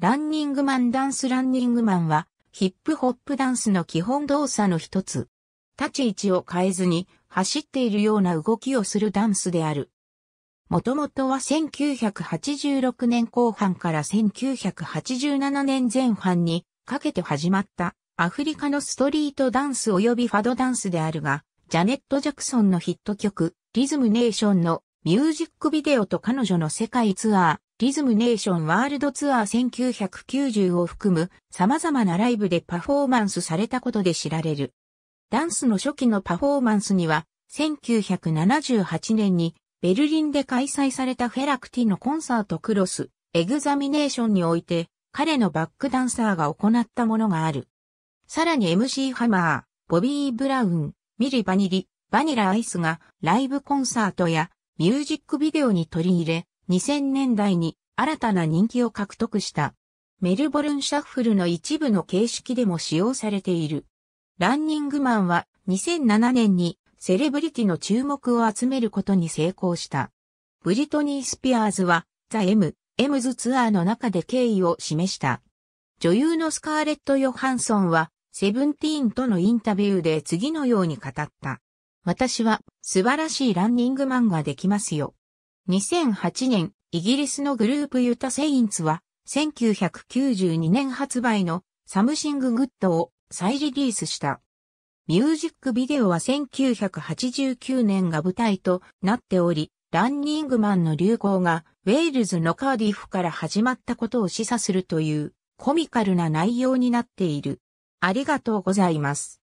ランニングマンダンスランニングマンは、ヒップホップダンスの基本動作の一つ。立ち位置を変えずに、走っているような動きをするダンスである。もともとは1986年後半から1987年前半にかけて始まったアフリカのストリートダンス及びファドダンスであるが、ジャネット・ジャクソンのヒット曲、リズムネーションのミュージックビデオと彼女の世界ツアー、リズムネーションワールドツアー1990を含む様々なライブでパフォーマンスされたことで知られる。ダンスの初期のパフォーマンスには、1978年にベルリンで開催されたフェラクティのコンサートクロス、エグザミネーションにおいて、彼のバックダンサーが行ったものがある。さらに MC ハマー、ボビー・ブラウン、ミリ・バニリ、バニラ・アイスがライブコンサートやミュージックビデオに取り入れ、2000年代に新たな人気を獲得した。メルボルンシャッフルの一部の形式でも使用されている。ランニングマンは2007年にセレブリティの注目を集めることに成功した。ブリトニー・スピアーズはザ・ M・ エムズツアーの中で敬意を示した。女優のスカーレット・ヨハンソンはセブンティーンとのインタビューで次のように語った。私は素晴らしいランニングマンができますよ。2008年、イギリスのグループユタセインツは、1992年発売のサムシンググッドを再リリースした。ミュージックビデオは1989年が舞台となっており、ランニングマンの流行がウェールズのカーディフから始まったことを示唆するというコミカルな内容になっている。ありがとうございます。